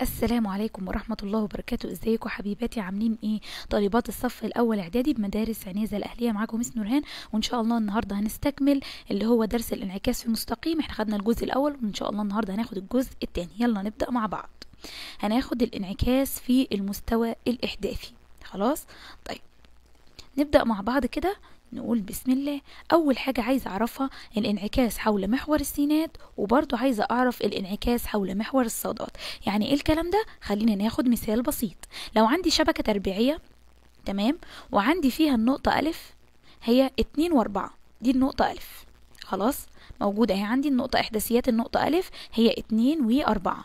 السلام عليكم ورحمة الله وبركاته ازيكم حبيباتي عاملين ايه طالبات الصف الاول اعدادي بمدارس عنيزة الاهلية معاكم مس نورهان وان شاء الله النهاردة هنستكمل اللي هو درس الانعكاس في المستقيم احنا خدنا الجزء الاول وان شاء الله النهاردة هناخد الجزء التاني يلا نبدأ مع بعض هناخد الانعكاس في المستوى الاحداثي خلاص طيب نبدأ مع بعض كده نقول بسم الله أول حاجة عايزة أعرفها الانعكاس حول محور السينات وبرضو عايزة أعرف الانعكاس حول محور الصادات يعني إيه الكلام ده؟ خلينا ناخد مثال بسيط لو عندي شبكة تربيعية تمام وعندي فيها النقطة ألف هي اتنين واربعة دي النقطة ألف خلاص موجودة اهي عندي النقطة إحداثيات النقطة ألف هي اتنين وأربعة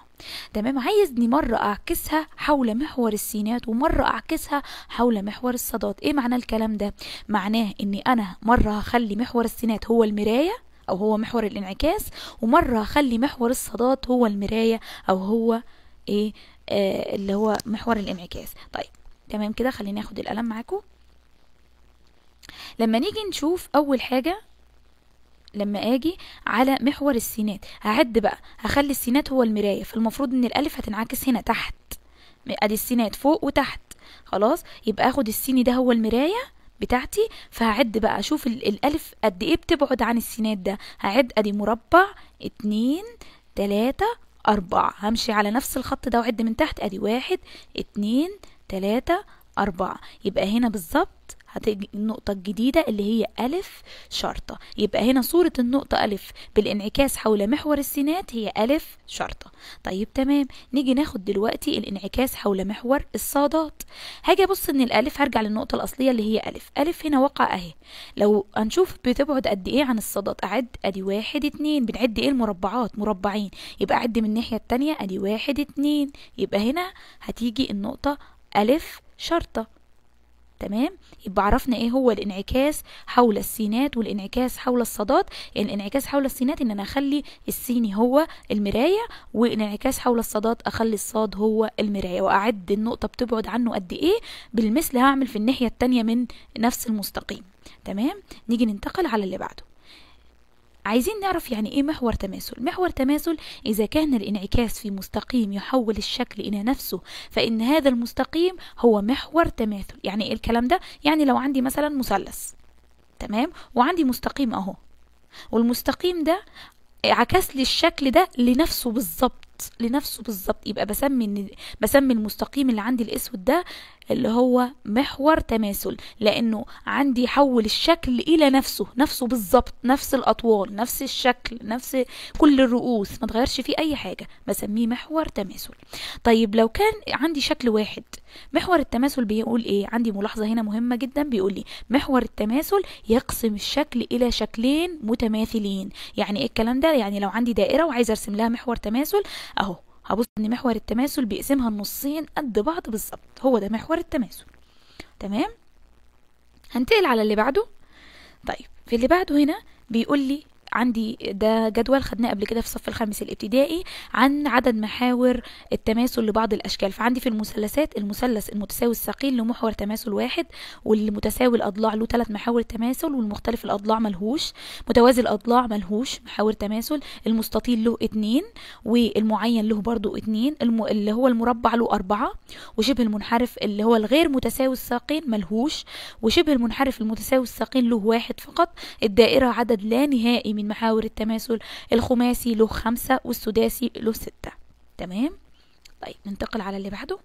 تمام عايزني مرة أعكسها حول محور السينات ومرة أعكسها حول محور الصادات إيه معنى الكلام ده؟ معناه إني أنا مرة هخلي محور السينات هو المراية أو هو محور الانعكاس ومرة هخلي محور الصادات هو المراية أو هو إيه آه اللي هو محور الانعكاس طيب تمام كده خليني اخد القلم معاكم لما نيجي نشوف اول حاجه لما اجي على محور السينات هعد بقى هخلي السينات هو المرايه فالمفروض ان الالف هتنعكس هنا تحت ادي السينات فوق وتحت خلاص يبقى اخد السين ده هو المرايه بتاعتي فهعد بقى اشوف الالف قد ايه بتبعد عن السينات ده هعد ادي مربع اتنين تلاتة أربعة همشي على نفس الخط ده وعد من تحت ادي واحد اتنين تلاتة أربعة يبقى هنا بالظبط هتيجي النقطة الجديدة اللي هي ألف شرطة يبقى هنا صورة النقطة ألف بالانعكاس حول محور السينات هي ألف شرطة طيب تمام نيجي ناخد دلوقتي الانعكاس حول محور الصادات هاجي أبص إن الألف هرجع للنقطة الأصلية اللي هي ألف ألف هنا وقع أهي لو هنشوف بتبعد قد إيه عن الصادات أعد أدي واحد اتنين بنعد إيه المربعات مربعين يبقى أعد من الناحية التانية أدي واحد اتنين يبقى هنا هتيجي النقطة ألف شرطة تمام يبقى عرفنا ايه هو الانعكاس حول السينات والانعكاس حول الصادات يعني الانعكاس حول السينات ان انا اخلي السيني هو المرايه والانعكاس حول الصادات اخلي الصاد هو المرايه واعد النقطه بتبعد عنه قد ايه بالمثل هعمل في الناحيه الثانيه من نفس المستقيم تمام نيجي ننتقل على اللي بعده عايزين نعرف يعني ايه محور تماثل محور تماثل اذا كان الانعكاس في مستقيم يحول الشكل الى نفسه فان هذا المستقيم هو محور تماثل يعني ايه الكلام ده يعني لو عندي مثلا مثلث تمام وعندي مستقيم اهو والمستقيم ده عكس لي الشكل ده لنفسه بالظبط لنفسه بالظبط يبقى بسمي بسمي المستقيم اللي عندي الاسود ده اللي هو محور تماثل لانه عندي حول الشكل الى نفسه نفسه بالظبط نفس الاطوال نفس الشكل نفس كل الرؤوس ما تغيرش فيه اي حاجه بسميه محور تماثل طيب لو كان عندي شكل واحد محور التماثل بيقول ايه عندي ملاحظه هنا مهمه جدا بيقول لي محور التماثل يقسم الشكل الى شكلين متماثلين يعني ايه الكلام ده يعني لو عندي دائره وعايزه ارسم لها محور تماثل اهو هبص ان محور التماثل بيقسمها النصين قد بعض بالظبط هو ده محور التماثل تمام هنتقل على اللي بعده طيب في اللي بعده هنا بيقول لي عندي ده جدول خدناه قبل كده في الصف الخامس الابتدائي عن عدد محاور التماثل لبعض الأشكال فعندي في المثلثات المثلث المتساوي الثقيل له محور تماثل واحد والمتساوي الأضلاع له ثلاث محاور تماثل والمختلف الأضلاع ملهوش متوازي الأضلاع ملهوش محاور تماثل المستطيل له اتنين والمعين له برضو اتنين الم... اللي هو المربع له أربعة وشبه المنحرف اللي هو الغير متساوي الثقيل ملهوش وشبه المنحرف المتساوي الثقيل له واحد فقط الدائرة عدد لا نهائي من من محاور التماثل الخماسي له خمسة والسداسي له ستة تمام طيب ننتقل على اللي بعده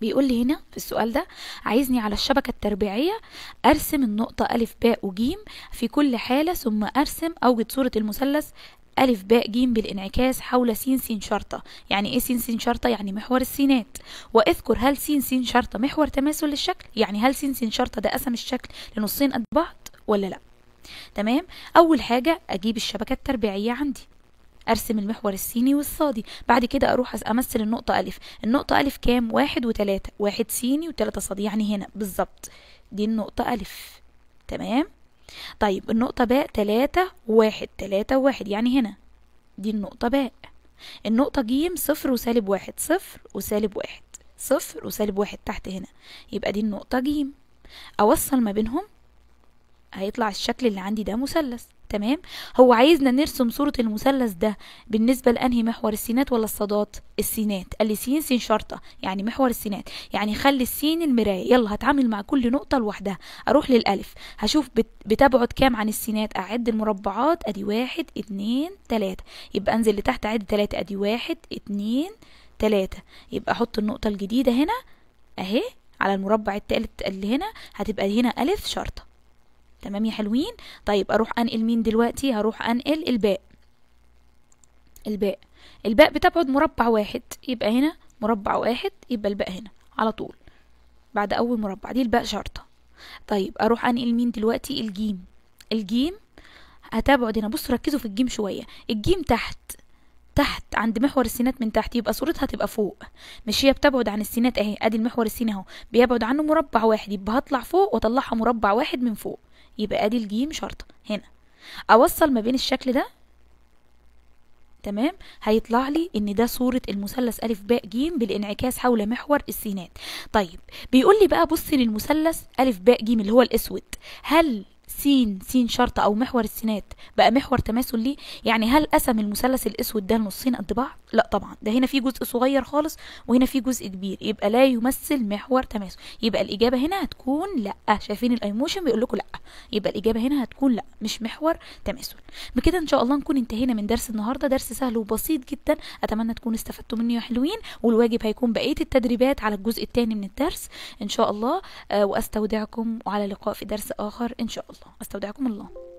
بيقول لي هنا في السؤال ده عايزني على الشبكة التربيعية أرسم النقطة ألف باء وجيم في كل حالة ثم أرسم أوجد صورة المثلث ألف باء جيم بالانعكاس حول س س شرطة يعني إيه س س شرطة يعني محور السينات وأذكر هل س س شرطة محور تماثل للشكل يعني هل س س شرطة ده قسم الشكل لنصين قد بعض ولا لأ تمام اول حاجه اجيب الشبكه التربيعيه عندي ارسم المحور السيني والصادي بعد كده اروح امثل النقطه الف النقطه الف كام واحد وتلاتة واحد سيني وتلاتة صادي يعني هنا بالظبط دي النقطه الف تمام طيب النقطه باء تلاتة وواحد تلاتة وواحد يعني هنا دي النقطه باء النقطه جيم صفر وسالب واحد صفر وسالب واحد صفر وسالب واحد تحت هنا يبقى دي النقطه جيم اوصل ما بينهم هيطلع الشكل اللي عندي ده مثلث تمام هو عايزنا نرسم صورة المثلث ده بالنسبة لأنهي محور السينات ولا الصادات السينات قال لي سين سين شرطة يعني محور السينات يعني خلي السين المراية يلا هتعامل مع كل نقطة لوحدها أروح للألف هشوف بتبعد كام عن السينات أعد المربعات أدي واحد اتنين تلاتة يبقى أنزل لتحت أعد تلاتة أدي واحد اتنين تلاتة يبقى أحط النقطة الجديدة هنا أهي على المربع التالت اللي هنا هتبقى هنا ألف شرطة تمام يا حلوين طيب اروح انقل مين دلوقتي هروح انقل الباء الباء الباء بتبعد مربع واحد يبقى هنا مربع واحد يبقى الباء هنا على طول بعد اول مربع دي الباء شرطه طيب اروح انقل مين دلوقتي الجيم الجيم هتبعد هنا بصوا ركزوا في الجيم شويه الجيم تحت تحت عند محور السينات من تحت يبقى صورتها تبقى فوق مش هي بتبعد عن السينات اهي ادي المحور السيني اهو بيبعد عنه مربع واحد يبقى هطلع فوق واطلعها مربع واحد من فوق يبقى ادي الجيم شرطة هنا اوصل ما بين الشكل ده تمام هيطلع لي ان ده صورة المثلث ألف باء جيم بالانعكاس حول محور السينات طيب بيقول لي بقى بص للمثلث ألف باء جيم اللي هو الأسود هل سين سين شرطة أو محور السينات بقى محور تماثل ليه يعني هل قسم المثلث الأسود ده لنصين قد بعض لا طبعا ده هنا في جزء صغير خالص وهنا في جزء كبير يبقى لا يمثل محور تماثل يبقى الاجابه هنا هتكون لا شايفين الايموشن بيقول لكم لا يبقى الاجابه هنا هتكون لا مش محور تماثل بكده ان شاء الله نكون انتهينا من درس النهارده درس سهل وبسيط جدا اتمنى تكونوا استفدتوا مني يا حلوين والواجب هيكون بقيه التدريبات على الجزء الثاني من الدرس ان شاء الله آه، واستودعكم وعلى لقاء في درس اخر ان شاء الله استودعكم الله